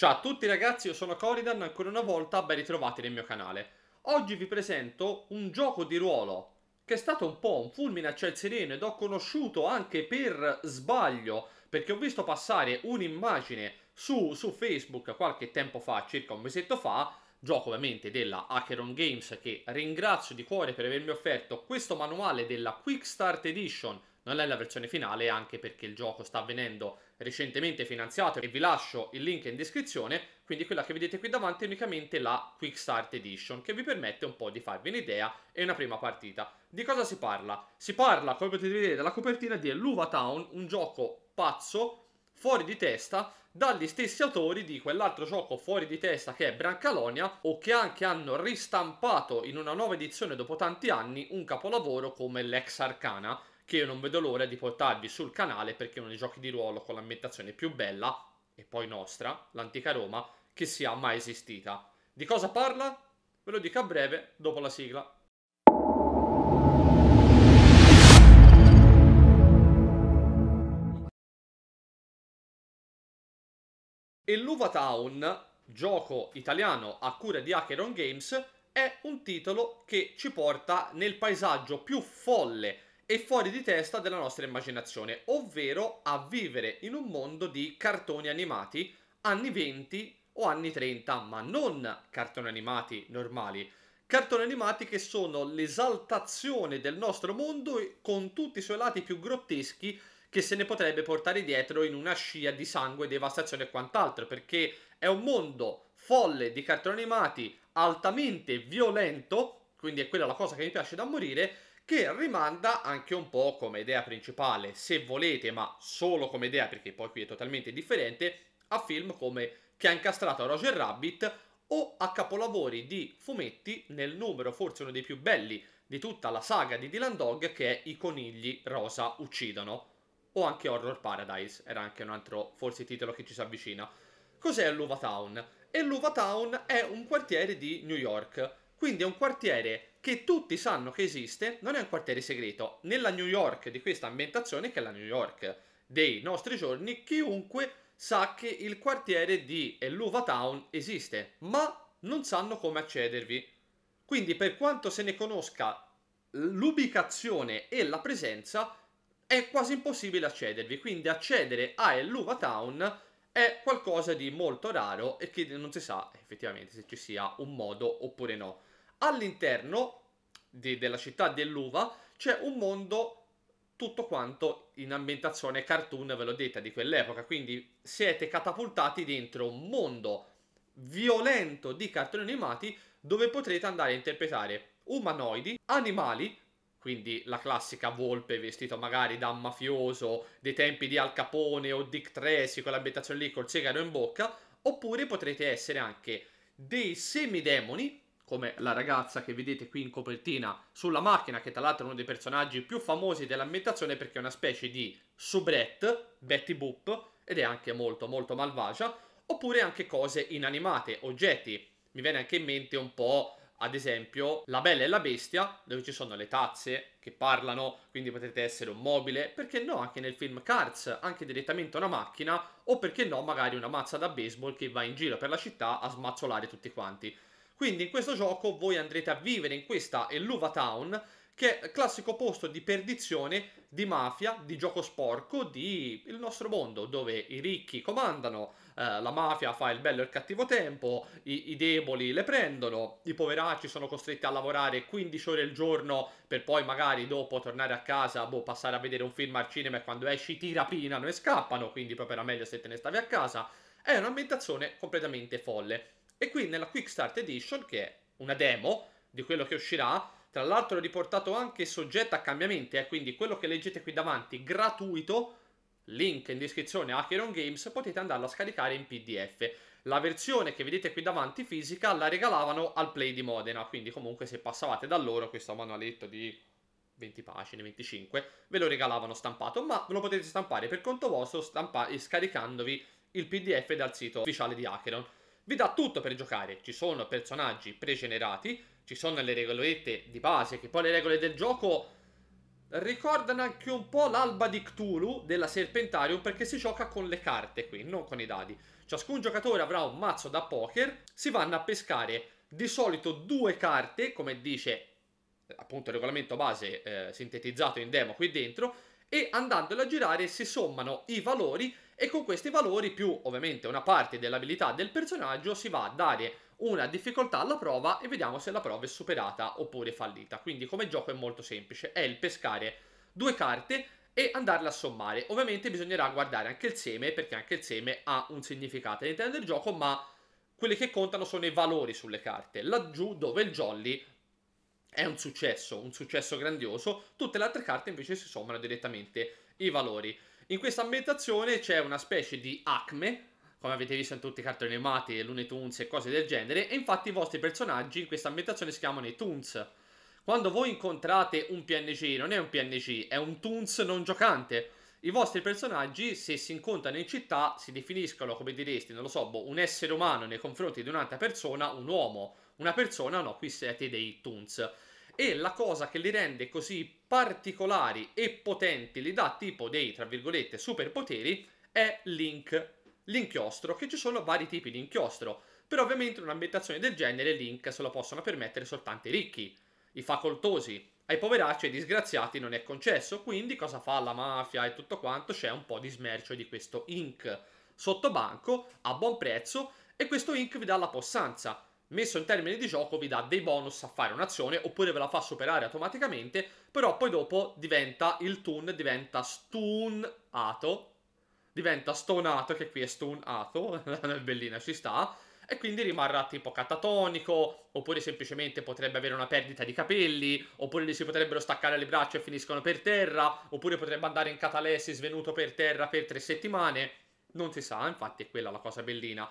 Ciao a tutti ragazzi, io sono Coridan, ancora una volta ben ritrovati nel mio canale. Oggi vi presento un gioco di ruolo che è stato un po' un fulmine a ciel sereno ed ho conosciuto anche per sbaglio perché ho visto passare un'immagine su, su Facebook qualche tempo fa, circa un mesetto fa, gioco ovviamente della Acheron Games che ringrazio di cuore per avermi offerto questo manuale della Quick Start Edition non è la versione finale anche perché il gioco sta venendo recentemente finanziato e vi lascio il link in descrizione, quindi quella che vedete qui davanti è unicamente la Quick Start Edition che vi permette un po' di farvi un'idea e una prima partita. Di cosa si parla? Si parla, come potete vedere dalla copertina, di Luva Town, un gioco pazzo, fuori di testa, dagli stessi autori di quell'altro gioco fuori di testa che è Brancalonia o che anche hanno ristampato in una nuova edizione dopo tanti anni un capolavoro come Lex Arcana che io non vedo l'ora di portarvi sul canale perché è uno dei giochi di ruolo con l'ambientazione più bella, e poi nostra, l'antica Roma, che sia mai esistita. Di cosa parla? Ve lo dico a breve dopo la sigla. E l'Uva Town, gioco italiano a cura di Acheron Games, è un titolo che ci porta nel paesaggio più folle e fuori di testa della nostra immaginazione, ovvero a vivere in un mondo di cartoni animati anni 20 o anni 30, ma non cartoni animati normali. Cartoni animati che sono l'esaltazione del nostro mondo con tutti i suoi lati più grotteschi che se ne potrebbe portare dietro in una scia di sangue, devastazione e quant'altro, perché è un mondo folle di cartoni animati altamente violento, quindi è quella la cosa che mi piace da morire, che rimanda anche un po' come idea principale, se volete, ma solo come idea, perché poi qui è totalmente differente, a film come Che ha incastrato Roger Rabbit o a capolavori di fumetti nel numero forse uno dei più belli di tutta la saga di Dylan Dog che è I conigli rosa uccidono o anche Horror Paradise, era anche un altro forse titolo che ci si avvicina. Cos'è Luva Town? E Luva Town è un quartiere di New York, quindi è un quartiere che tutti sanno che esiste, non è un quartiere segreto. Nella New York di questa ambientazione, che è la New York dei nostri giorni, chiunque sa che il quartiere di Eluva Town esiste, ma non sanno come accedervi. Quindi per quanto se ne conosca l'ubicazione e la presenza, è quasi impossibile accedervi. Quindi accedere a Eluva Town è qualcosa di molto raro e che non si sa effettivamente se ci sia un modo oppure no all'interno di, della città dell'uva c'è un mondo tutto quanto in ambientazione cartoon, ve l'ho detta, di quell'epoca. Quindi siete catapultati dentro un mondo violento di cartoni animati dove potrete andare a interpretare umanoidi, animali, quindi la classica volpe vestita magari da mafioso dei tempi di Al Capone o Dick Tracy con l'abitazione lì col sigaro in bocca, oppure potrete essere anche dei semidemoni come la ragazza che vedete qui in copertina sulla macchina, che tra l'altro è uno dei personaggi più famosi dell'ambientazione perché è una specie di soubrette, Betty Boop, ed è anche molto molto malvagia, oppure anche cose inanimate, oggetti. Mi viene anche in mente un po' ad esempio La Bella e la Bestia, dove ci sono le tazze che parlano, quindi potete essere un mobile, perché no anche nel film Cars, anche direttamente una macchina, o perché no magari una mazza da baseball che va in giro per la città a smazzolare tutti quanti. Quindi in questo gioco voi andrete a vivere in questa Eluva Town, che è il classico posto di perdizione, di mafia, di gioco sporco, di il nostro mondo, dove i ricchi comandano, eh, la mafia fa il bello e il cattivo tempo, i, i deboli le prendono, i poveracci sono costretti a lavorare 15 ore al giorno per poi magari dopo tornare a casa, boh, passare a vedere un film al cinema e quando esci ti rapinano e scappano, quindi proprio era meglio se te ne stavi a casa. È un'ambientazione completamente folle. E qui nella Quick Start Edition, che è una demo di quello che uscirà, tra l'altro è riportato anche soggetto a cambiamenti, eh, quindi quello che leggete qui davanti, gratuito, link in descrizione Acheron Games, potete andarla a scaricare in PDF. La versione che vedete qui davanti fisica la regalavano al Play di Modena, quindi comunque se passavate da loro questo manualetto di 20 pagine, 25, ve lo regalavano stampato, ma ve lo potete stampare per conto vostro stampa- scaricandovi il PDF dal sito ufficiale di Acheron vi dà tutto per giocare, ci sono personaggi pregenerati, ci sono le regolette di base, che poi le regole del gioco ricordano anche un po' l'alba di Cthulhu della Serpentarium perché si gioca con le carte qui, non con i dadi. Ciascun giocatore avrà un mazzo da poker, si vanno a pescare di solito due carte, come dice appunto il regolamento base eh, sintetizzato in demo qui dentro, e andandole a girare si sommano i valori e con questi valori più ovviamente una parte dell'abilità del personaggio si va a dare una difficoltà alla prova e vediamo se la prova è superata oppure fallita. Quindi come gioco è molto semplice, è il pescare due carte e andarle a sommare. Ovviamente bisognerà guardare anche il seme perché anche il seme ha un significato all'interno del gioco ma quelli che contano sono i valori sulle carte, laggiù dove il jolly è un successo, un successo grandioso, tutte le altre carte invece si sommano direttamente i valori. In questa ambientazione c'è una specie di acme, come avete visto in tutti i cartoni animati, Looney toons e cose del genere, e infatti i vostri personaggi in questa ambientazione si chiamano i Toons. Quando voi incontrate un PNG, non è un PNG, è un Toons non giocante, i vostri personaggi, se si incontrano in città, si definiscono, come diresti, non lo so, boh, un essere umano nei confronti di un'altra persona, un uomo, una persona, no, qui siete dei Toons. E la cosa che li rende così particolari e potenti, li dà tipo dei, tra virgolette, superpoteri, è Link, l'inchiostro, che ci sono vari tipi di inchiostro. Però ovviamente in un'ambientazione del genere Link se lo possono permettere soltanto i ricchi, i facoltosi, ai poveracci e ai disgraziati non è concesso, quindi cosa fa la mafia e tutto quanto? C'è un po' di smercio di questo ink sotto banco a buon prezzo e questo ink vi dà la possanza. Messo in termini di gioco vi dà dei bonus a fare un'azione oppure ve la fa superare automaticamente, però poi dopo diventa il tun, diventa stunato, diventa stonato che qui è stunato, è bellina, ci sta, e quindi rimarrà tipo catatonico, oppure semplicemente potrebbe avere una perdita di capelli, oppure gli si potrebbero staccare le braccia e finiscono per terra, oppure potrebbe andare in catalessi svenuto per terra per tre settimane. Non si sa, infatti è quella la cosa bellina.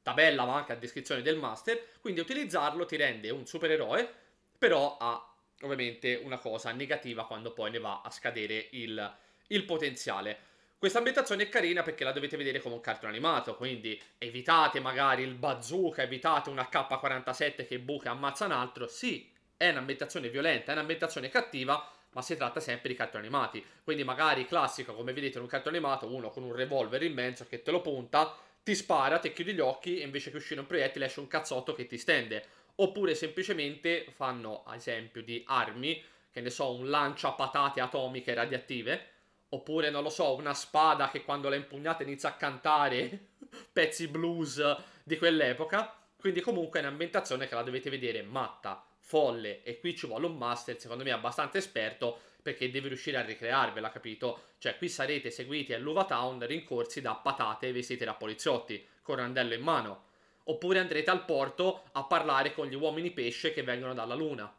Tabella ma anche a descrizione del master, quindi utilizzarlo ti rende un supereroe, però ha ovviamente una cosa negativa quando poi ne va a scadere il, il potenziale. Questa ambientazione è carina perché la dovete vedere come un cartone animato, quindi evitate magari il bazooka, evitate una K47 che buca e ammazza un altro. Sì, è un'ambientazione violenta, è un'ambientazione cattiva, ma si tratta sempre di cartoni animati. Quindi magari classico, come vedete in un cartone animato, uno con un revolver in mezzo che te lo punta, ti spara, ti chiudi gli occhi e invece che uscire un proiettile esce un cazzotto che ti stende. Oppure semplicemente fanno esempio di armi, che ne so, un lancia patate atomiche radioattive Oppure, non lo so, una spada che quando la impugnate inizia a cantare pezzi blues di quell'epoca. Quindi comunque è un'ambientazione che la dovete vedere matta, folle. E qui ci vuole un master, secondo me, abbastanza esperto perché deve riuscire a ricrearvela, capito? Cioè, qui sarete seguiti all'Uva Town rincorsi da patate vestite da poliziotti, con randello in mano. Oppure andrete al porto a parlare con gli uomini pesce che vengono dalla luna.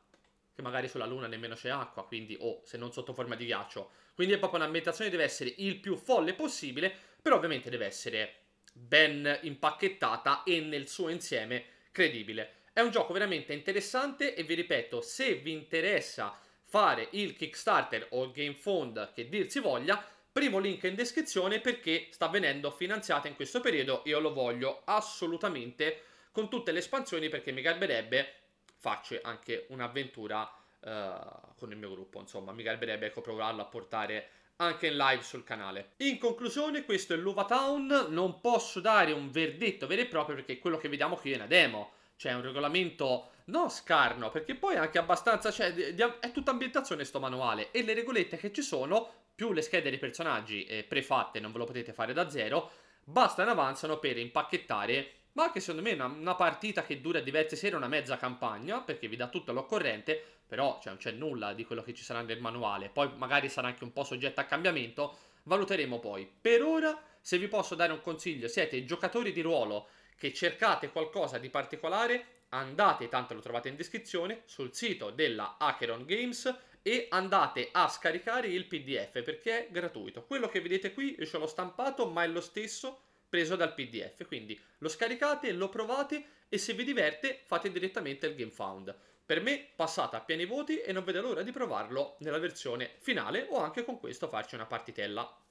Che magari sulla luna nemmeno c'è acqua, quindi, o oh, se non sotto forma di ghiaccio. Quindi è proprio un'ambientazione che deve essere il più folle possibile, però ovviamente deve essere ben impacchettata e nel suo insieme credibile. È un gioco veramente interessante e vi ripeto, se vi interessa fare il Kickstarter o il Game Fund che dir si voglia, primo link in descrizione perché sta venendo finanziata in questo periodo, e io lo voglio assolutamente con tutte le espansioni perché mi garberebbe faccio anche un'avventura uh, con il mio gruppo. Insomma, mi garberebbe ecco, provarlo a portare anche in live sul canale. In conclusione, questo è l'Uva Town. Non posso dare un verdetto vero e proprio perché quello che vediamo qui è una demo. Cioè, un regolamento non scarno, perché poi è anche abbastanza. Cioè, è tutta ambientazione sto manuale. E le regolette che ci sono, più le schede dei personaggi eh, prefatte, non ve lo potete fare da zero, bastano e avanzano per impacchettare ma che secondo me è una, una partita che dura diverse sere, una mezza campagna, perché vi dà tutto l'occorrente, però cioè, non c'è nulla di quello che ci sarà nel manuale, poi magari sarà anche un po' soggetto a cambiamento, valuteremo poi. Per ora, se vi posso dare un consiglio, siete giocatori di ruolo che cercate qualcosa di particolare, andate, tanto lo trovate in descrizione, sul sito della Acheron Games e andate a scaricare il PDF perché è gratuito. Quello che vedete qui, io ce l'ho stampato, ma è lo stesso preso dal PDF. Quindi lo scaricate, lo provate e se vi diverte fate direttamente il game found. Per me passata a pieni voti e non vedo l'ora di provarlo nella versione finale o anche con questo farci una partitella.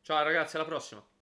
Ciao ragazzi, alla prossima!